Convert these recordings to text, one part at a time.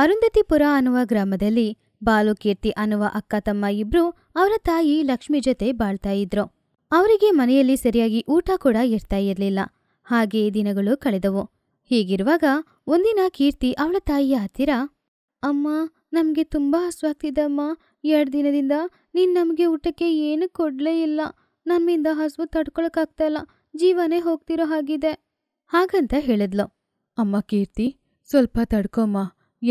ಅರುಂಧತಿಪುರ ಅನ್ನುವ ಗ್ರಾಮದಲ್ಲಿ ಬಾಲುಕೀರ್ತಿ ಅನ್ನುವ ಅಕ್ಕ ತಮ್ಮ ಇಬ್ರು ಅವರ ತಾಯಿ ಲಕ್ಷ್ಮಿ ಜೊತೆ ಬಾಳ್ತಾ ಇದ್ರು ಅವರಿಗೆ ಮನೆಯಲ್ಲಿ ಸರಿಯಾಗಿ ಊಟ ಕೂಡ ಇರ್ತಾ ಇರಲಿಲ್ಲ ಹಾಗೆ ದಿನಗಳು ಕಳೆದವು ಹೀಗಿರುವಾಗ ಒಂದಿನ ಕೀರ್ತಿ ಅವಳ ತಾಯಿಯ ಹತ್ತಿರ ಅಮ್ಮ ನಮಗೆ ತುಂಬಾ ಹಸುವಾಗ್ತಿದ್ದಮ್ಮ ಎರಡು ದಿನದಿಂದ ನೀನು ನಮಗೆ ಊಟಕ್ಕೆ ಏನು ಕೊಡ್ಲೇ ಇಲ್ಲ ನಮ್ಮಿಂದ ಹಸುವು ತಡ್ಕೊಳಕ್ಕಾಗ್ತಾ ಇಲ್ಲ ಜೀವನೇ ಹೋಗ್ತಿರೋ ಹಾಗಿದೆ ಹಾಗಂತ ಹೇಳಿದ್ಲು ಅಮ್ಮ ಕೀರ್ತಿ ಸ್ವಲ್ಪ ತಡ್ಕೊಮ್ಮ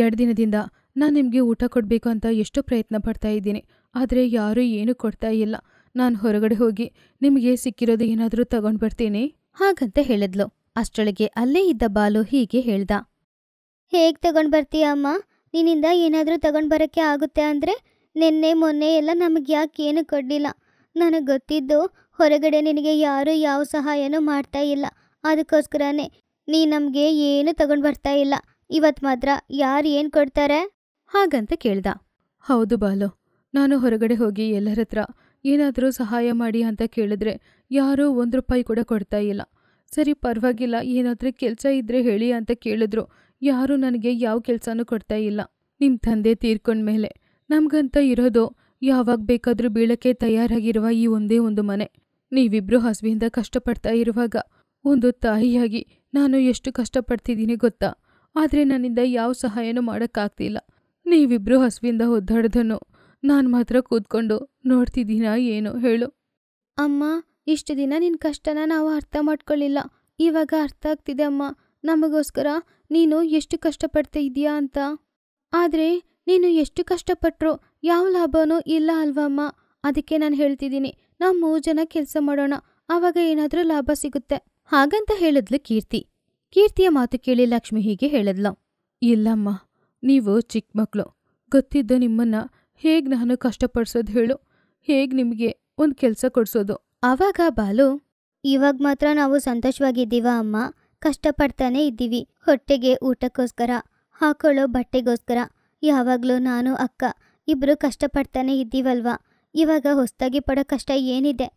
ಎರಡು ದಿನದಿಂದ ನಾನು ನಿಮಗೆ ಊಟ ಕೊಡಬೇಕು ಅಂತ ಎಷ್ಟು ಪ್ರಯತ್ನ ಪಡ್ತಾ ಇದ್ದೀನಿ ಆದರೆ ಯಾರೂ ಏನೂ ಕೊಡ್ತಾ ಇಲ್ಲ ನಾನು ಹೊರಗಡೆ ಹೋಗಿ ನಿಮಗೆ ಸಿಕ್ಕಿರೋದು ಏನಾದರೂ ತಗೊಂಡು ಬರ್ತೀನಿ ಹಾಗಂತ ಹೇಳಿದ್ಲು ಅಷ್ಟೊಳಗೆ ಅಲ್ಲೇ ಇದ್ದ ಬಾಲು ಹೀಗೆ ಹೇಳ್ದ ಹೇಗೆ ತಗೊಂಡು ಬರ್ತೀಯ ಅಮ್ಮ ನಿನ್ನಿಂದ ಏನಾದರೂ ತಗೊಂಡು ಬರೋಕ್ಕೆ ಆಗುತ್ತೆ ಅಂದರೆ ನಿನ್ನೆ ಮೊನ್ನೆ ಎಲ್ಲ ನಮಗೆ ಯಾಕೆ ಏನು ಕೊಡಲಿಲ್ಲ ನನಗೆ ಗೊತ್ತಿದ್ದು ಹೊರಗಡೆ ನಿನಗೆ ಯಾರೂ ಯಾವ ಸಹಾಯನೂ ಮಾಡ್ತಾ ಇಲ್ಲ ಅದಕ್ಕೋಸ್ಕರನೇ ನೀ ನಮಗೆ ಏನು ತಗೊಂಡು ಬರ್ತಾ ಇಲ್ಲ ಇವತ್ ಮಾತ್ರ ಯಾರು ಏನ್ ಕೊಡ್ತಾರೆ ಹಾಗಂತ ಕೇಳ್ದ ಹೌದು ಬಾಲು ನಾನು ಹೊರಗಡೆ ಹೋಗಿ ಎಲ್ಲರ ಹತ್ರ ಏನಾದರೂ ಸಹಾಯ ಮಾಡಿ ಅಂತ ಕೇಳಿದ್ರೆ ಯಾರೂ ಒಂದು ರೂಪಾಯಿ ಕೂಡ ಕೊಡ್ತಾ ಇಲ್ಲ ಸರಿ ಪರವಾಗಿಲ್ಲ ಏನಾದರೂ ಕೆಲಸ ಇದ್ರೆ ಹೇಳಿ ಅಂತ ಕೇಳಿದ್ರು ಯಾರೂ ನನಗೆ ಯಾವ ಕೆಲಸನೂ ಕೊಡ್ತಾ ಇಲ್ಲ ನಿಮ್ಮ ತಂದೆ ತೀರ್ಕೊಂಡ್ಮೇಲೆ ನಮಗಂತ ಇರೋದು ಯಾವಾಗ ಬೇಕಾದರೂ ಬೀಳಕ್ಕೆ ತಯಾರಾಗಿರುವ ಈ ಒಂದೇ ಒಂದು ಮನೆ ನೀವಿಬ್ಬರು ಹಸುವಿಂದ ಕಷ್ಟಪಡ್ತಾ ಇರುವಾಗ ಒಂದು ತಾಯಿಯಾಗಿ ನಾನು ಎಷ್ಟು ಕಷ್ಟಪಡ್ತಿದ್ದೀನಿ ಗೊತ್ತಾ ಆದರೆ ನನ್ನಿಂದ ಯಾವ ಸಹಾಯನೂ ಮಾಡೋಕ್ಕಾಗ್ತಿಲ್ಲ ನೀವಿಬ್ಬರು ಹಸುವಿಂದ ಒದ್ದಾಡ್ದನು ನಾನು ಮಾತ್ರ ಕೂತ್ಕೊಂಡು ನೋಡ್ತಿದ್ದೀನಾ ಏನು ಹೇಳು ಅಮ್ಮ ಇಷ್ಟು ದಿನ ನಿನ್ನ ಕಷ್ಟನ ನಾವು ಅರ್ಥ ಮಾಡ್ಕೊಳ್ಳಿಲ್ಲ ಇವಾಗ ಅರ್ಥ ಆಗ್ತಿದೆ ಅಮ್ಮ ನಮಗೋಸ್ಕರ ನೀನು ಎಷ್ಟು ಕಷ್ಟಪಡ್ತಾ ಇದೀಯಾ ಅಂತ ಆದರೆ ನೀನು ಎಷ್ಟು ಕಷ್ಟಪಟ್ಟರು ಯಾವ ಲಾಭನೂ ಇಲ್ಲ ಅಮ್ಮ ಅದಕ್ಕೆ ನಾನು ಹೇಳ್ತಿದ್ದೀನಿ ನಾವು ಮೂರು ಜನ ಕೆಲಸ ಮಾಡೋಣ ಆವಾಗ ಏನಾದರೂ ಲಾಭ ಸಿಗುತ್ತೆ ಹಾಗಂತ ಹೇಳಿದ್ಲು ಕೀರ್ತಿ ಕೀರ್ತಿಯ ಮಾತು ಕೇಳಿ ಲಕ್ಷ್ಮಿ ಹೀಗೆ ಹೇಳಿದ್ಲು ಇಲ್ಲಮ್ಮ ನೀವು ಚಿಕ್ಕ ಮಕ್ಕಳು ಗೊತ್ತಿದ್ದ ನಿಮ್ಮನ್ನ ಹೇಗೆ ನಾನು ಕಷ್ಟಪಡಿಸೋದು ಹೇಳು ಹೇಗೆ ನಿಮಗೆ ಒಂದು ಕೆಲಸ ಕೊಡಿಸೋದು ಆವಾಗ ಬಾಲು ಇವಾಗ ಮಾತ್ರ ನಾವು ಸಂತೋಷವಾಗಿದ್ದೀವ ಅಮ್ಮ ಕಷ್ಟಪಡ್ತಾನೆ ಇದ್ದೀವಿ ಹೊಟ್ಟೆಗೆ ಊಟಕ್ಕೋಸ್ಕರ ಹಾಕೊಳ್ಳೋ ಬಟ್ಟೆಗೋಸ್ಕರ ಯಾವಾಗಲೂ ನಾನು ಅಕ್ಕ ಇಬ್ಬರು ಕಷ್ಟಪಡ್ತಾನೆ ಇದ್ದೀವಲ್ವಾ ಇವಾಗ ಹೊಸದಾಗಿ ಪಡೋ ಕಷ್ಟ ಏನಿದೆ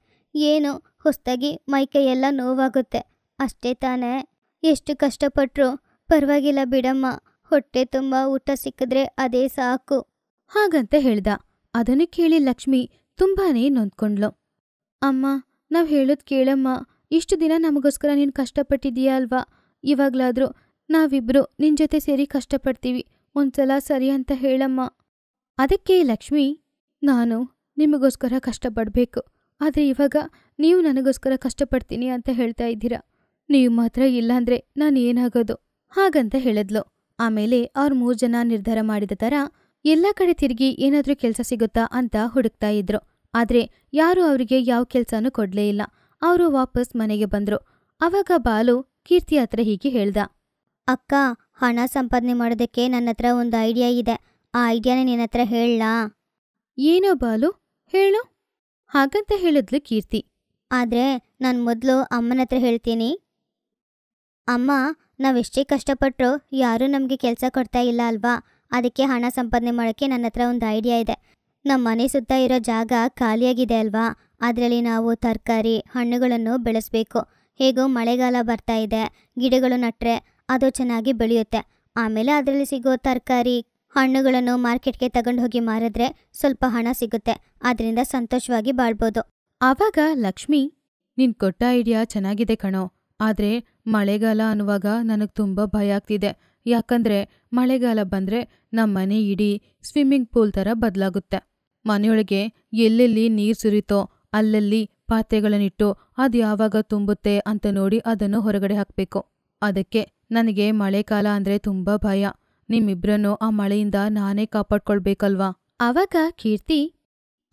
ಏನು ಹೊಸದಾಗಿ ಎಲ್ಲ ನೋವಾಗುತ್ತೆ ಅಷ್ಟೇ ತಾನೇ ಎಷ್ಟು ಕಷ್ಟಪಟ್ರು ಪರವಾಗಿಲ್ಲ ಬಿಡಮ್ಮ ಹೊಟ್ಟೆ ತುಂಬ ಊಟ ಸಿಕ್ಕಿದ್ರೆ ಅದೇ ಸಾಕು ಹಾಗಂತ ಹೇಳ್ದ ಅದನ್ನು ಕೇಳಿ ಲಕ್ಷ್ಮಿ ತುಂಬಾನೇ ನೊಂದ್ಕೊಂಡ್ಲು ಅಮ್ಮ ನಾವು ಹೇಳೋದು ಕೇಳಮ್ಮ ಇಷ್ಟು ದಿನ ನಮಗೋಸ್ಕರ ನೀನು ಕಷ್ಟಪಟ್ಟಿದೀಯಾ ಅಲ್ವಾ ಇವಾಗ್ಲಾದ್ರೂ ನಾವಿಬ್ಬರು ನಿನ್ನ ಜೊತೆ ಸೇರಿ ಕಷ್ಟಪಡ್ತೀವಿ ಒಂದ್ಸಲ ಸರಿ ಅಂತ ಹೇಳಮ್ಮ ಅದಕ್ಕೆ ಲಕ್ಷ್ಮಿ ನಾನು ನಿಮಗೋಸ್ಕರ ಕಷ್ಟಪಡ್ಬೇಕು ಆದರೆ ಇವಾಗ ನೀವು ನನಗೋಸ್ಕರ ಕಷ್ಟಪಡ್ತೀನಿ ಅಂತ ಹೇಳ್ತಾ ಇದ್ದೀರಾ ನೀವು ಮಾತ್ರ ಇಲ್ಲಾಂದ್ರೆ ನಾನು ಏನಾಗೋದು ಹಾಗಂತ ಹೇಳಿದ್ಲು ಆಮೇಲೆ ಅವ್ರ ಮೂರು ಜನ ನಿರ್ಧಾರ ಮಾಡಿದ ತರ ಎಲ್ಲ ಕಡೆ ತಿರುಗಿ ಏನಾದರೂ ಕೆಲಸ ಸಿಗುತ್ತಾ ಅಂತ ಹುಡುಕ್ತಾ ಇದ್ರು ಆದ್ರೆ ಯಾರೂ ಅವರಿಗೆ ಯಾವ ಕೆಲಸನೂ ಕೊಡ್ಲೇ ಇಲ್ಲ ಅವರು ವಾಪಸ್ ಮನೆಗೆ ಬಂದ್ರು ಅವಾಗ ಬಾಲು ಕೀರ್ತಿ ಹತ್ರ ಹೀಗೆ ಹೇಳ್ದ ಅಕ್ಕ ಹಣ ಸಂಪಾದನೆ ಮಾಡೋದಕ್ಕೆ ನನ್ನ ಹತ್ರ ಒಂದು ಐಡಿಯಾ ಇದೆ ಆ ಐಡಿಯಾನ ನಿನ್ನ ಹತ್ರ ಹೇಳ ಏನೋ ಬಾಲು ಹೇಳು ಹಾಗಂತ ಹೇಳಿದ್ಲು ಕೀರ್ತಿ ಆದ್ರೆ ನಾನು ಮೊದಲು ಅಮ್ಮನ ಹತ್ರ ಹೇಳ್ತೀನಿ ಅಮ್ಮ ನಾವೆಷ್ಟೇ ಕಷ್ಟಪಟ್ಟರು ಯಾರೂ ನಮಗೆ ಕೆಲಸ ಕೊಡ್ತಾ ಇಲ್ಲ ಅಲ್ವಾ ಅದಕ್ಕೆ ಹಣ ಸಂಪಾದನೆ ಮಾಡೋಕ್ಕೆ ನನ್ನ ಹತ್ರ ಒಂದು ಐಡಿಯಾ ಇದೆ ನಮ್ಮ ಮನೆ ಸುತ್ತ ಇರೋ ಜಾಗ ಖಾಲಿಯಾಗಿದೆ ಅಲ್ವಾ ಅದರಲ್ಲಿ ನಾವು ತರಕಾರಿ ಹಣ್ಣುಗಳನ್ನು ಬೆಳೆಸಬೇಕು ಹೇಗೋ ಮಳೆಗಾಲ ಬರ್ತಾ ಇದೆ ಗಿಡಗಳು ನಟ್ರೆ ಅದು ಚೆನ್ನಾಗಿ ಬೆಳೆಯುತ್ತೆ ಆಮೇಲೆ ಅದರಲ್ಲಿ ಸಿಗೋ ತರಕಾರಿ ಹಣ್ಣುಗಳನ್ನು ಮಾರ್ಕೆಟ್ಗೆ ತಗೊಂಡು ಹೋಗಿ ಮಾರಿದ್ರೆ ಸ್ವಲ್ಪ ಹಣ ಸಿಗುತ್ತೆ ಅದರಿಂದ ಸಂತೋಷವಾಗಿ ಬಾಳ್ಬೋದು ಆವಾಗ ಲಕ್ಷ್ಮಿ ನಿನ್ ಕೊಟ್ಟ ಐಡಿಯಾ ಚೆನ್ನಾಗಿದೆ ಕಣೋ ಆದರೆ ಮಳೆಗಾಲ ಅನ್ನುವಾಗ ನನಗೆ ತುಂಬ ಭಯ ಆಗ್ತಿದೆ ಯಾಕಂದರೆ ಮಳೆಗಾಲ ಬಂದರೆ ನಮ್ಮ ಮನೆ ಇಡೀ ಸ್ವಿಮ್ಮಿಂಗ್ ಪೂಲ್ ಥರ ಬದಲಾಗುತ್ತೆ ಮನೆಯೊಳಗೆ ಎಲ್ಲೆಲ್ಲಿ ನೀರು ಸುರಿತೋ ಅಲ್ಲಲ್ಲಿ ಪಾತ್ರೆಗಳನ್ನಿಟ್ಟು ಅದು ಯಾವಾಗ ತುಂಬುತ್ತೆ ಅಂತ ನೋಡಿ ಅದನ್ನು ಹೊರಗಡೆ ಹಾಕಬೇಕು ಅದಕ್ಕೆ ನನಗೆ ಮಳೆಗಾಲ ಅಂದರೆ ತುಂಬ ಭಯ ನಿಮ್ಮಿಬ್ಬರನ್ನು ಆ ಮಳೆಯಿಂದ ನಾನೇ ಕಾಪಾಡ್ಕೊಳ್ಬೇಕಲ್ವಾ ಆವಾಗ ಕೀರ್ತಿ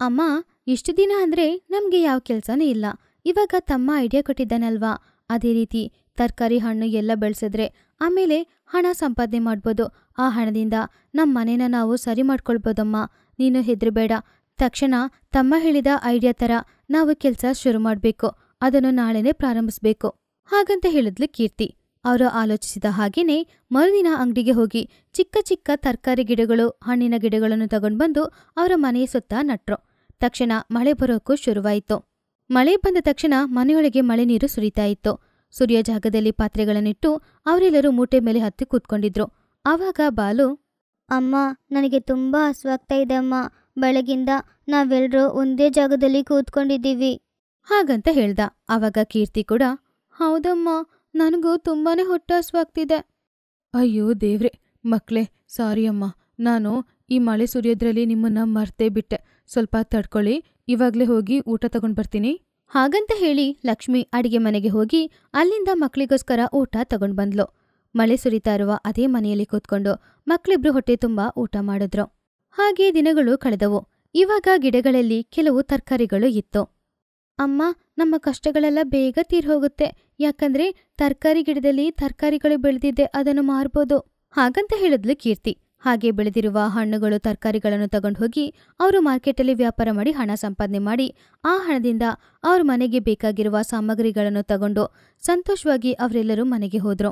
ಅಮ್ಮ ಇಷ್ಟು ದಿನ ಅಂದರೆ ನಮಗೆ ಯಾವ ಕೆಲಸನೇ ಇಲ್ಲ ಇವಾಗ ತಮ್ಮ ಐಡಿಯಾ ಕೊಟ್ಟಿದ್ದಾನಲ್ವಾ ಅದೇ ರೀತಿ ತರಕಾರಿ ಹಣ್ಣು ಎಲ್ಲ ಬೆಳೆಸಿದ್ರೆ ಆಮೇಲೆ ಹಣ ಸಂಪಾದನೆ ಮಾಡ್ಬೋದು ಆ ಹಣದಿಂದ ನಮ್ಮ ಮನೇನ ನಾವು ಸರಿ ಮಾಡ್ಕೊಳ್ಬೋದಮ್ಮ ನೀನು ಹೆದರಬೇಡ ತಕ್ಷಣ ತಮ್ಮ ಹೇಳಿದ ಐಡಿಯಾ ಥರ ನಾವು ಕೆಲಸ ಶುರು ಮಾಡಬೇಕು ಅದನ್ನು ನಾಳೆನೇ ಪ್ರಾರಂಭಿಸಬೇಕು ಹಾಗಂತ ಹೇಳಿದ್ಲು ಕೀರ್ತಿ ಅವರು ಆಲೋಚಿಸಿದ ಹಾಗೇನೆ ಮರುದಿನ ಅಂಗಡಿಗೆ ಹೋಗಿ ಚಿಕ್ಕ ಚಿಕ್ಕ ತರಕಾರಿ ಗಿಡಗಳು ಹಣ್ಣಿನ ಗಿಡಗಳನ್ನು ತಗೊಂಡು ಬಂದು ಅವರ ಮನೆಯ ಸುತ್ತ ನಟ್ರು ತಕ್ಷಣ ಮಳೆ ಬರೋಕ್ಕೂ ಶುರುವಾಯಿತು ಮಳೆ ಬಂದ ತಕ್ಷಣ ಮನೆಯೊಳಗೆ ಮಳೆ ನೀರು ಸುರಿತಾ ಇತ್ತು ಸೂರ್ಯ ಜಾಗದಲ್ಲಿ ಪಾತ್ರೆಗಳನ್ನಿಟ್ಟು ಅವರೆಲ್ಲರೂ ಮೂಟೆ ಮೇಲೆ ಹತ್ತಿ ಕೂತ್ಕೊಂಡಿದ್ರು ಆವಾಗ ಬಾಲು ಅಮ್ಮ ನನಗೆ ತುಂಬ ಹಸುವಾಗ್ತಾ ಇದೆ ಅಮ್ಮ ಬೆಳಗಿಂದ ನಾವೆಲ್ಲರೂ ಒಂದೇ ಜಾಗದಲ್ಲಿ ಕೂತ್ಕೊಂಡಿದ್ದೀವಿ ಹಾಗಂತ ಹೇಳ್ದ ಆವಾಗ ಕೀರ್ತಿ ಕೂಡ ಹೌದಮ್ಮ ನನಗೂ ತುಂಬಾನೇ ಹೊಟ್ಟೆ ಹಸುವಾಗ್ತಿದೆ ಅಯ್ಯೋ ದೇವ್ರೆ ಮಕ್ಳೇ ಸಾರಿ ಅಮ್ಮ ನಾನು ಈ ಮಳೆ ಸುರಿಯೋದ್ರಲ್ಲಿ ನಿಮ್ಮನ್ನ ಮರ್ತೇ ಬಿಟ್ಟೆ ಸ್ವಲ್ಪ ತಡ್ಕೊಳ್ಳಿ ಇವಾಗಲೇ ಹೋಗಿ ಊಟ ತಗೊಂಡ್ಬರ್ತೀನಿ ಬರ್ತೀನಿ ಹಾಗಂತ ಹೇಳಿ ಲಕ್ಷ್ಮಿ ಅಡಿಗೆ ಮನೆಗೆ ಹೋಗಿ ಅಲ್ಲಿಂದ ಮಕ್ಕಳಿಗೋಸ್ಕರ ಊಟ ತಗೊಂಡು ಬಂದ್ಲು ಮಳೆ ಸುರಿತಾ ಇರುವ ಅದೇ ಮನೆಯಲ್ಲಿ ಕೂತ್ಕೊಂಡು ಮಕ್ಕಳಿಬ್ರು ಹೊಟ್ಟೆ ತುಂಬಾ ಊಟ ಮಾಡಿದ್ರು ಹಾಗೆ ದಿನಗಳು ಕಳೆದವು ಇವಾಗ ಗಿಡಗಳಲ್ಲಿ ಕೆಲವು ತರಕಾರಿಗಳು ಇತ್ತು ಅಮ್ಮ ನಮ್ಮ ಕಷ್ಟಗಳೆಲ್ಲ ಬೇಗ ತೀರ್ ಹೋಗುತ್ತೆ ಯಾಕಂದ್ರೆ ತರಕಾರಿ ಗಿಡದಲ್ಲಿ ತರಕಾರಿಗಳು ಬೆಳೆದಿದ್ದೆ ಅದನ್ನು ಮಾರ್ಬೋದು ಹಾಗಂತ ಹೇಳಿದ್ಲು ಕೀರ್ತಿ ಹಾಗೆ ಬೆಳೆದಿರುವ ಹಣ್ಣುಗಳು ತರಕಾರಿಗಳನ್ನು ತಗೊಂಡು ಹೋಗಿ ಅವರು ಮಾರ್ಕೆಟಲ್ಲಿ ವ್ಯಾಪಾರ ಮಾಡಿ ಹಣ ಸಂಪಾದನೆ ಮಾಡಿ ಆ ಹಣದಿಂದ ಅವ್ರ ಮನೆಗೆ ಬೇಕಾಗಿರುವ ಸಾಮಗ್ರಿಗಳನ್ನು ತಗೊಂಡು ಸಂತೋಷವಾಗಿ ಅವರೆಲ್ಲರೂ ಮನೆಗೆ ಹೋದರು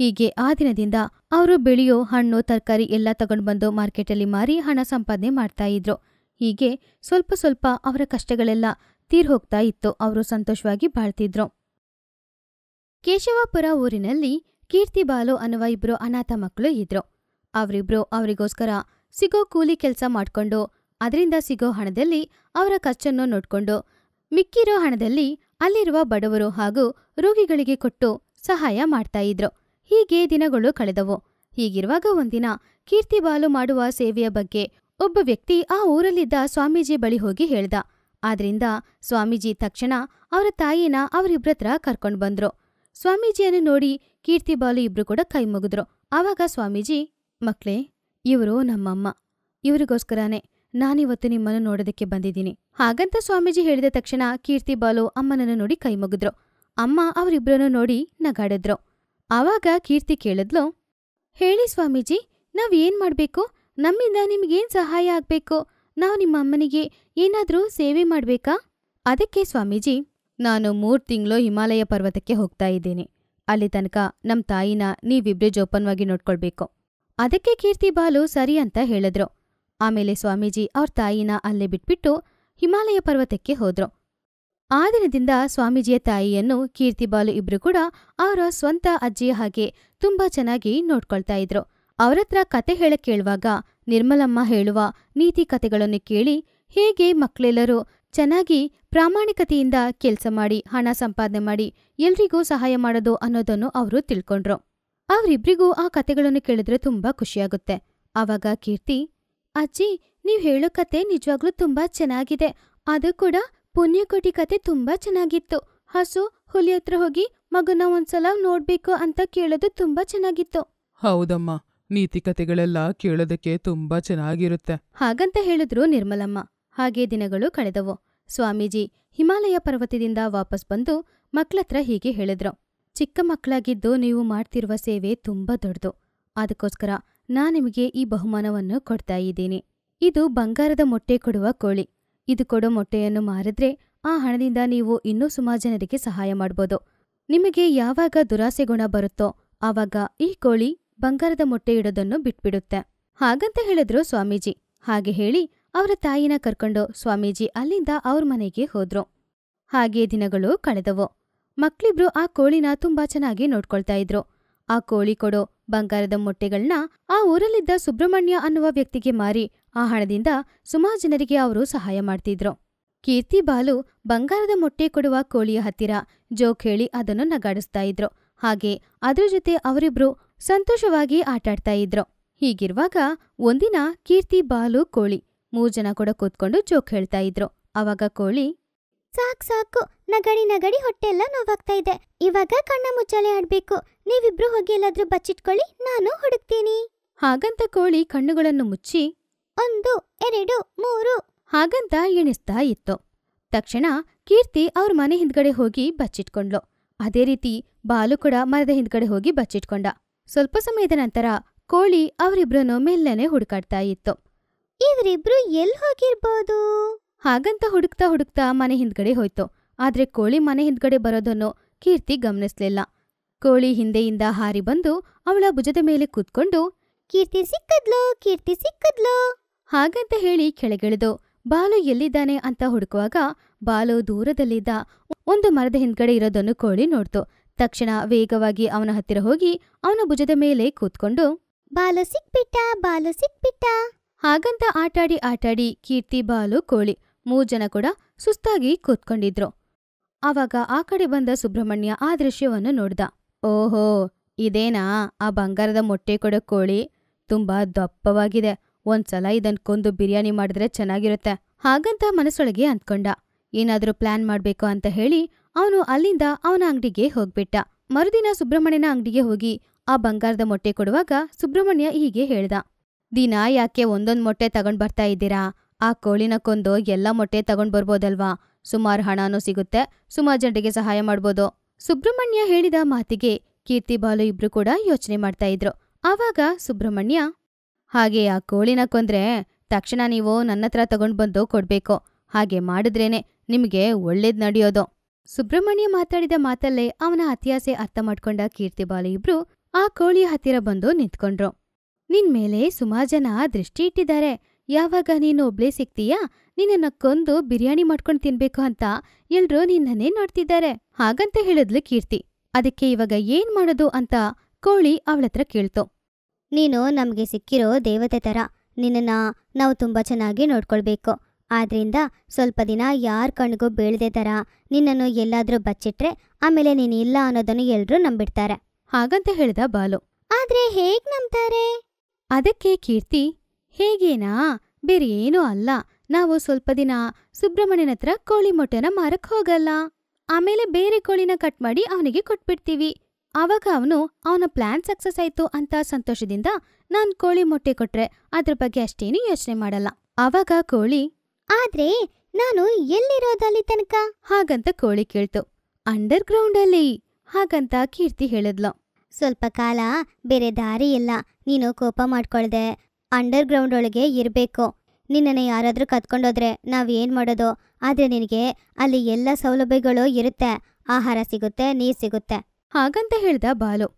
ಹೀಗೆ ಆ ದಿನದಿಂದ ಅವರು ಬೆಳೆಯೋ ಹಣ್ಣು ತರಕಾರಿ ಎಲ್ಲ ತಗೊಂಡು ಬಂದು ಮಾರ್ಕೆಟಲ್ಲಿ ಮಾರಿ ಹಣ ಸಂಪಾದನೆ ಮಾಡ್ತಾ ಇದ್ರು ಹೀಗೆ ಸ್ವಲ್ಪ ಸ್ವಲ್ಪ ಅವರ ಕಷ್ಟಗಳೆಲ್ಲ ತೀರ್ ಹೋಗ್ತಾ ಇತ್ತು ಅವರು ಸಂತೋಷವಾಗಿ ಬಾಳ್ತಿದ್ರು ಕೇಶವಪುರ ಊರಿನಲ್ಲಿ ಕೀರ್ತಿಬಾಲು ಅನ್ನುವ ಇಬ್ಬರು ಅನಾಥ ಮಕ್ಕಳು ಇದ್ರು ಅವರಿಬ್ರು ಅವರಿಗೋಸ್ಕರ ಸಿಗೋ ಕೂಲಿ ಕೆಲಸ ಮಾಡಿಕೊಂಡು ಅದರಿಂದ ಸಿಗೋ ಹಣದಲ್ಲಿ ಅವರ ಖರ್ಚನ್ನು ನೋಡಿಕೊಂಡು ಮಿಕ್ಕಿರೋ ಹಣದಲ್ಲಿ ಅಲ್ಲಿರುವ ಬಡವರು ಹಾಗೂ ರೋಗಿಗಳಿಗೆ ಕೊಟ್ಟು ಸಹಾಯ ಮಾಡ್ತಾ ಇದ್ರು ಹೀಗೆ ದಿನಗಳು ಕಳೆದವು ಹೀಗಿರುವಾಗ ಒಂದಿನ ಕೀರ್ತಿ ಬಾಲು ಮಾಡುವ ಸೇವೆಯ ಬಗ್ಗೆ ಒಬ್ಬ ವ್ಯಕ್ತಿ ಆ ಊರಲ್ಲಿದ್ದ ಸ್ವಾಮೀಜಿ ಬಳಿ ಹೋಗಿ ಹೇಳ್ದ ಆದ್ರಿಂದ ಸ್ವಾಮೀಜಿ ತಕ್ಷಣ ಅವರ ತಾಯಿನ ಅವರಿಬ್ರತ್ರ ಕರ್ಕೊಂಡು ಬಂದ್ರು ಸ್ವಾಮೀಜಿಯನ್ನು ನೋಡಿ ಕೀರ್ತಿ ಬಾಲು ಇಬ್ರು ಕೂಡ ಕೈ ಮುಗಿದ್ರು ಆವಾಗ ಸ್ವಾಮೀಜಿ ಮಕ್ಳೇ ಇವರು ನಮ್ಮಮ್ಮ ಇವರಿಗೋಸ್ಕರನೇ ನಾನಿವತ್ತು ನಿಮ್ಮನ್ನು ನೋಡೋದಕ್ಕೆ ಬಂದಿದ್ದೀನಿ ಹಾಗಂತ ಸ್ವಾಮೀಜಿ ಹೇಳಿದ ತಕ್ಷಣ ಕೀರ್ತಿ ಬಾಲು ಅಮ್ಮನನ್ನು ನೋಡಿ ಕೈಮುಗಿದ್ರು ಅಮ್ಮ ಅವರಿಬ್ಬರನ್ನು ನೋಡಿ ನಗಾಡಿದ್ರು ಆವಾಗ ಕೀರ್ತಿ ಕೇಳಿದ್ಲು ಹೇಳಿ ಸ್ವಾಮೀಜಿ ಏನ್ ಮಾಡ್ಬೇಕು ನಮ್ಮಿಂದ ನಿಮ್ಗೇನ್ ಸಹಾಯ ಆಗ್ಬೇಕು ನಾವು ನಿಮ್ಮ ಅಮ್ಮನಿಗೆ ಏನಾದರೂ ಸೇವೆ ಮಾಡ್ಬೇಕಾ ಅದಕ್ಕೆ ಸ್ವಾಮೀಜಿ ನಾನು ಮೂರು ತಿಂಗಳು ಹಿಮಾಲಯ ಪರ್ವತಕ್ಕೆ ಹೋಗ್ತಾ ಇದ್ದೇನೆ ಅಲ್ಲಿ ತನಕ ನಮ್ಮ ತಾಯಿನ ನೀವಿಬ್ರೆ ಜೋಪಾನವಾಗಿ ನೋಡ್ಕೊಳ್ಬೇಕು ಅದಕ್ಕೆ ಕೀರ್ತಿ ಬಾಲು ಸರಿ ಅಂತ ಹೇಳಿದ್ರು ಆಮೇಲೆ ಸ್ವಾಮೀಜಿ ಅವ್ರ ತಾಯಿನ ಅಲ್ಲೇ ಬಿಟ್ಬಿಟ್ಟು ಹಿಮಾಲಯ ಪರ್ವತಕ್ಕೆ ಹೋದ್ರು ಆ ದಿನದಿಂದ ಸ್ವಾಮೀಜಿಯ ತಾಯಿಯನ್ನು ಕೀರ್ತಿಬಾಲು ಇಬ್ರು ಕೂಡ ಅವರ ಸ್ವಂತ ಅಜ್ಜಿಯ ಹಾಗೆ ತುಂಬಾ ಚೆನ್ನಾಗಿ ನೋಡ್ಕೊಳ್ತಾ ಇದ್ರು ಅವರತ್ರ ಕತೆ ಹೇಳ ಕೇಳುವಾಗ ನಿರ್ಮಲಮ್ಮ ಹೇಳುವ ನೀತಿ ಕತೆಗಳನ್ನು ಕೇಳಿ ಹೇಗೆ ಮಕ್ಕಳೆಲ್ಲರೂ ಚೆನ್ನಾಗಿ ಪ್ರಾಮಾಣಿಕತೆಯಿಂದ ಕೆಲಸ ಮಾಡಿ ಹಣ ಸಂಪಾದನೆ ಮಾಡಿ ಎಲ್ರಿಗೂ ಸಹಾಯ ಮಾಡೋದು ಅನ್ನೋದನ್ನು ಅವರು ತಿಳ್ಕೊಂಡ್ರು ಅವರಿಬ್ರಿಗೂ ಆ ಕತೆಗಳನ್ನು ಕೇಳಿದ್ರೆ ತುಂಬಾ ಖುಷಿಯಾಗುತ್ತೆ ಆವಾಗ ಕೀರ್ತಿ ಅಜ್ಜಿ ನೀವು ಹೇಳೋ ಕತೆ ನಿಜವಾಗ್ಲೂ ತುಂಬಾ ಚೆನ್ನಾಗಿದೆ ಅದು ಕೂಡ ಪುಣ್ಯಕೋಟಿ ಕತೆ ತುಂಬಾ ಚೆನ್ನಾಗಿತ್ತು ಹಸು ಹುಲಿ ಹತ್ರ ಹೋಗಿ ಮಗನ ಒಂದ್ಸಲ ನೋಡ್ಬೇಕು ಅಂತ ಕೇಳೋದು ತುಂಬಾ ಚೆನ್ನಾಗಿತ್ತು ಹೌದಮ್ಮ ನೀತಿ ಕತೆಗಳೆಲ್ಲ ಕೇಳೋದಕ್ಕೆ ತುಂಬಾ ಚೆನ್ನಾಗಿರುತ್ತೆ ಹಾಗಂತ ಹೇಳಿದ್ರು ನಿರ್ಮಲಮ್ಮ ಹಾಗೆ ದಿನಗಳು ಕಳೆದವು ಸ್ವಾಮೀಜಿ ಹಿಮಾಲಯ ಪರ್ವತದಿಂದ ವಾಪಸ್ ಬಂದು ಮಕ್ಳತ್ರ ಹೀಗೆ ಹೇಳಿದ್ರು ಚಿಕ್ಕ ಮಕ್ಕಳಾಗಿದ್ದು ನೀವು ಮಾಡ್ತಿರುವ ಸೇವೆ ತುಂಬಾ ದೊಡ್ಡದು ಅದಕ್ಕೋಸ್ಕರ ನಾ ನಿಮಗೆ ಈ ಬಹುಮಾನವನ್ನು ಕೊಡ್ತಾ ಇದ್ದೀನಿ ಇದು ಬಂಗಾರದ ಮೊಟ್ಟೆ ಕೊಡುವ ಕೋಳಿ ಇದು ಕೊಡೋ ಮೊಟ್ಟೆಯನ್ನು ಮಾರಿದ್ರೆ ಆ ಹಣದಿಂದ ನೀವು ಇನ್ನೂ ಸುಮಾರು ಜನರಿಗೆ ಸಹಾಯ ಮಾಡ್ಬೋದು ನಿಮಗೆ ಯಾವಾಗ ದುರಾಸೆ ಗುಣ ಬರುತ್ತೋ ಆವಾಗ ಈ ಕೋಳಿ ಬಂಗಾರದ ಮೊಟ್ಟೆ ಇಡೋದನ್ನು ಬಿಟ್ಬಿಡುತ್ತೆ ಹಾಗಂತ ಹೇಳಿದ್ರು ಸ್ವಾಮೀಜಿ ಹಾಗೆ ಹೇಳಿ ಅವರ ತಾಯಿನ ಕರ್ಕೊಂಡು ಸ್ವಾಮೀಜಿ ಅಲ್ಲಿಂದ ಅವ್ರ ಮನೆಗೆ ಹೋದ್ರು ಹಾಗೆ ದಿನಗಳು ಕಳೆದವು ಮಕ್ಳಿಬ್ರು ಆ ಕೋಳಿನ ತುಂಬಾ ಚೆನ್ನಾಗಿ ನೋಡ್ಕೊಳ್ತಾ ಇದ್ರು ಆ ಕೋಳಿ ಕೊಡೋ ಬಂಗಾರದ ಮೊಟ್ಟೆಗಳನ್ನ ಆ ಊರಲ್ಲಿದ್ದ ಸುಬ್ರಹ್ಮಣ್ಯ ಅನ್ನುವ ವ್ಯಕ್ತಿಗೆ ಮಾರಿ ಆ ಹಣದಿಂದ ಸುಮಾರು ಜನರಿಗೆ ಅವರು ಸಹಾಯ ಮಾಡ್ತಿದ್ರು ಕೀರ್ತಿ ಬಾಲು ಬಂಗಾರದ ಮೊಟ್ಟೆ ಕೊಡುವ ಕೋಳಿಯ ಹತ್ತಿರ ಜೋಕ್ ಹೇಳಿ ಅದನ್ನು ನಗಾಡಿಸ್ತಾ ಇದ್ರು ಹಾಗೆ ಅದ್ರ ಜೊತೆ ಅವರಿಬ್ರು ಸಂತೋಷವಾಗಿ ಆಟಾಡ್ತಾ ಇದ್ರು ಹೀಗಿರುವಾಗ ಒಂದಿನ ಕೀರ್ತಿ ಬಾಲು ಕೋಳಿ ಮೂರ್ ಜನ ಕೂಡ ಕೂತ್ಕೊಂಡು ಜೋಕ್ ಹೇಳ್ತಾ ಇದ್ರು ಅವಾಗ ಕೋಳಿ ಸಾಕ್ ಸಾಕು ನಗಡಿ ನಗಡಿ ಹೊಟ್ಟೆಲ್ಲ ನೋವಾಗ್ತಾ ಇದೆ ಇವಾಗ ಕಣ್ಣ ಮುಚ್ಚಾಲೆ ಆಡ್ಬೇಕು ನೀವಿಬ್ರು ಹೋಗಿ ಎಲ್ಲಾದ್ರೂ ಬಚ್ಚಿಟ್ಕೊಳ್ಳಿ ನಾನು ಹುಡುಕ್ತೀನಿ ಹಾಗಂತ ಕೋಳಿ ಕಣ್ಣುಗಳನ್ನು ಮುಚ್ಚಿ ಒಂದು ಎರಡು ಮೂರು ಹಾಗಂತ ಎಣಿಸ್ತಾ ಇತ್ತು ತಕ್ಷಣ ಕೀರ್ತಿ ಅವ್ರ ಮನೆ ಹಿಂದ್ಗಡೆ ಹೋಗಿ ಬಚ್ಚಿಟ್ಕೊಂಡ್ಲು ಅದೇ ರೀತಿ ಬಾಲು ಕೂಡ ಮರದ ಹಿಂದ್ಗಡೆ ಹೋಗಿ ಬಚ್ಚಿಟ್ಕೊಂಡ ಸ್ವಲ್ಪ ಸಮಯದ ನಂತರ ಕೋಳಿ ಅವರಿಬ್ರನ್ನು ಮೆಲ್ಲನೆ ಹುಡುಕಾಡ್ತಾ ಇತ್ತು ಇವರಿಬ್ರು ಎಲ್ಲಿ ಹೋಗಿರ್ಬೋದು ಹಾಗಂತ ಹುಡುಕ್ತಾ ಹುಡುಕ್ತಾ ಮನೆ ಹಿಂದ್ಗಡೆ ಹೋಯ್ತು ಆದ್ರೆ ಕೋಳಿ ಮನೆ ಹಿಂದ್ಗಡೆ ಬರೋದನ್ನು ಕೀರ್ತಿ ಗಮನಿಸ್ಲಿಲ್ಲ ಕೋಳಿ ಹಿಂದೆಯಿಂದ ಹಾರಿ ಬಂದು ಅವಳ ಭುಜದ ಮೇಲೆ ಕೂತ್ಕೊಂಡು ಕೀರ್ತಿ ಸಿಕ್ಕದ್ಲು ಕೀರ್ತಿ ಸಿಕ್ಕದ್ಲು ಹಾಗಂತ ಹೇಳಿ ಕೆಳಗಿಳಿದು ಬಾಲು ಎಲ್ಲಿದ್ದಾನೆ ಅಂತ ಹುಡುಕುವಾಗ ಬಾಲು ದೂರದಲ್ಲಿದ್ದ ಒಂದು ಮರದ ಹಿಂದ್ಗಡೆ ಇರೋದನ್ನು ಕೋಳಿ ನೋಡ್ತು ತಕ್ಷಣ ವೇಗವಾಗಿ ಅವನ ಹತ್ತಿರ ಹೋಗಿ ಅವನ ಭುಜದ ಮೇಲೆ ಕೂತ್ಕೊಂಡು ಬಾಲು ಸಿಕ್ಬಿಟ್ಟ ಬಾಲು ಸಿಕ್ಬಿಟ್ಟ ಹಾಗಂತ ಆಟಾಡಿ ಆಟಾಡಿ ಕೀರ್ತಿ ಬಾಲು ಕೋಳಿ ಮೂರು ಜನ ಕೂಡ ಸುಸ್ತಾಗಿ ಕೂತ್ಕೊಂಡಿದ್ರು ಆವಾಗ ಆ ಕಡೆ ಬಂದ ಸುಬ್ರಹ್ಮಣ್ಯ ಆ ದೃಶ್ಯವನ್ನು ನೋಡ್ದ ಓಹೋ ಇದೇನಾ ಆ ಬಂಗಾರದ ಮೊಟ್ಟೆ ಕೊಡೋ ಕೋಳಿ ತುಂಬಾ ದಪ್ಪವಾಗಿದೆ ಒಂದ್ಸಲ ಇದನ್ ಕೊಂದು ಬಿರಿಯಾನಿ ಮಾಡಿದ್ರೆ ಚೆನ್ನಾಗಿರುತ್ತೆ ಹಾಗಂತ ಮನಸ್ಸೊಳಗೆ ಅಂದ್ಕೊಂಡ ಏನಾದರೂ ಪ್ಲಾನ್ ಮಾಡ್ಬೇಕು ಅಂತ ಹೇಳಿ ಅವನು ಅಲ್ಲಿಂದ ಅವನ ಅಂಗಡಿಗೆ ಹೋಗ್ಬಿಟ್ಟ ಮರುದಿನ ಸುಬ್ರಹ್ಮಣ್ಯನ ಅಂಗಡಿಗೆ ಹೋಗಿ ಆ ಬಂಗಾರದ ಮೊಟ್ಟೆ ಕೊಡುವಾಗ ಸುಬ್ರಹ್ಮಣ್ಯ ಹೀಗೆ ಹೇಳ್ದ ದಿನ ಯಾಕೆ ಒಂದೊಂದು ಮೊಟ್ಟೆ ತಗೊಂಡ್ ಬರ್ತಾ ಇದ್ದೀರಾ ಆ ಕೋಳಿನ ಕೊಂದು ಎಲ್ಲ ಮೊಟ್ಟೆ ತಗೊಂಡು ಬರ್ಬೋದಲ್ವಾ ಸುಮಾರು ಹಣನೂ ಸಿಗುತ್ತೆ ಸುಮಾರು ಜನರಿಗೆ ಸಹಾಯ ಮಾಡ್ಬೋದು ಸುಬ್ರಹ್ಮಣ್ಯ ಹೇಳಿದ ಮಾತಿಗೆ ಕೀರ್ತಿ ಬಾಲು ಇಬ್ರು ಕೂಡ ಯೋಚನೆ ಮಾಡ್ತಾ ಇದ್ರು ಆವಾಗ ಸುಬ್ರಹ್ಮಣ್ಯ ಹಾಗೆ ಆ ಕೋಳಿನ ಕೊಂದ್ರೆ ತಕ್ಷಣ ನೀವು ನನ್ನ ಹತ್ರ ತಗೊಂಡು ಬಂದು ಕೊಡ್ಬೇಕು ಹಾಗೆ ಮಾಡಿದ್ರೇನೆ ನಿಮಗೆ ಒಳ್ಳೇದ್ ನಡೆಯೋದು ಸುಬ್ರಹ್ಮಣ್ಯ ಮಾತಾಡಿದ ಮಾತಲ್ಲೇ ಅವನ ಅತಿಯಾಸೆ ಅರ್ಥ ಮಾಡ್ಕೊಂಡ ಕೀರ್ತಿ ಬಾಲು ಇಬ್ರು ಆ ಕೋಳಿಯ ಹತ್ತಿರ ಬಂದು ನಿಂತ್ಕೊಂಡ್ರು ನಿನ್ಮೇಲೆ ಮೇಲೆ ಸುಮಾರು ಜನ ದೃಷ್ಟಿ ಇಟ್ಟಿದ್ದಾರೆ ಯಾವಾಗ ನೀನು ಒಬ್ಳೇ ಸಿಗ್ತೀಯಾ ನಿನ್ನನ್ನ ಕೊಂದು ಬಿರಿಯಾನಿ ಮಾಡ್ಕೊಂಡು ತಿನ್ಬೇಕು ಅಂತ ಎಲ್ರೂ ನಿನ್ನನ್ನೇ ನೋಡ್ತಿದ್ದಾರೆ ಹಾಗಂತ ಹೇಳಿದ್ಲು ಕೀರ್ತಿ ಅದಕ್ಕೆ ಇವಾಗ ಏನ್ ಮಾಡೋದು ಅಂತ ಕೋಳಿ ಅವಳತ್ರ ಕೇಳ್ತು ನೀನು ನಮ್ಗೆ ಸಿಕ್ಕಿರೋ ದೇವತೆ ತರ ನಿನ್ನ ನಾವು ತುಂಬಾ ಚೆನ್ನಾಗಿ ನೋಡ್ಕೊಳ್ಬೇಕು ಆದ್ರಿಂದ ಸ್ವಲ್ಪ ದಿನ ಯಾರ ಕಣ್ಗೂ ಬೀಳದೆ ತರ ನಿನ್ನನ್ನು ಎಲ್ಲಾದ್ರೂ ಬಚ್ಚಿಟ್ರೆ ಆಮೇಲೆ ಇಲ್ಲ ಅನ್ನೋದನ್ನು ಎಲ್ರೂ ನಂಬಿಡ್ತಾರೆ ಹಾಗಂತ ಹೇಳ್ದ ಬಾಲು ಆದ್ರೆ ಹೇಗ್ ನಂಬ್ತಾರೆ ಅದಕ್ಕೆ ಕೀರ್ತಿ ಹೇಗೇನಾ ಬೇರೆ ಏನೂ ಅಲ್ಲ ನಾವು ಸ್ವಲ್ಪ ದಿನ ಸುಬ್ರಹ್ಮಣ್ಯನ ಹತ್ರ ಕೋಳಿ ಮೊಟ್ಟೆನ ಮಾರಕ್ ಹೋಗಲ್ಲ ಆಮೇಲೆ ಬೇರೆ ಕೋಳಿನ ಕಟ್ ಮಾಡಿ ಅವನಿಗೆ ಕೊಟ್ಬಿಡ್ತೀವಿ ಅವಾಗ ಅವನು ಅವನ ಪ್ಲಾನ್ ಸಕ್ಸಸ್ ಆಯ್ತು ಅಂತ ಸಂತೋಷದಿಂದ ನಾನ್ ಕೋಳಿ ಮೊಟ್ಟೆ ಕೊಟ್ರೆ ಅದ್ರ ಬಗ್ಗೆ ಅಷ್ಟೇನು ಯೋಚನೆ ಮಾಡಲ್ಲ ಅವಾಗ ಕೋಳಿ ಆದ್ರೆ ನಾನು ಎಲ್ಲಿರೋದಲ್ಲಿ ತನಕ ಹಾಗಂತ ಕೋಳಿ ಕೇಳ್ತು ಅಂಡರ್ ಅಲ್ಲಿ ಹಾಗಂತ ಕೀರ್ತಿ ಹೇಳಿದ್ಲು ಸ್ವಲ್ಪ ಕಾಲ ಬೇರೆ ದಾರಿ ಇಲ್ಲ ನೀನು ಕೋಪ ಮಾಡ್ಕೊಳ್ದೆ ಅಂಡರ್ಗ್ರೌಂಡ್ ಒಳಗೆ ಇರಬೇಕು ನಿನ್ನನ್ನು ಯಾರಾದರೂ ಕತ್ಕೊಂಡೋದ್ರೆ ಏನು ಮಾಡೋದು ಆದರೆ ನಿನಗೆ ಅಲ್ಲಿ ಎಲ್ಲ ಸೌಲಭ್ಯಗಳು ಇರುತ್ತೆ ಆಹಾರ ಸಿಗುತ್ತೆ ನೀರು ಸಿಗುತ್ತೆ ಹಾಗಂತ ಹೇಳ್ದ ಬಾಲು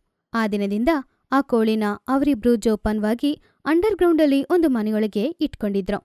ಆ ದಿನದಿಂದ ಆ ಕೋಳಿನ ಅವರಿಬ್ರು ಜೋಪನ್ವಾಗಿ ಅಂಡರ್ ಗ್ರೌಂಡಲ್ಲಿ ಒಂದು ಮನೆಯೊಳಗೆ ಇಟ್ಕೊಂಡಿದ್ರು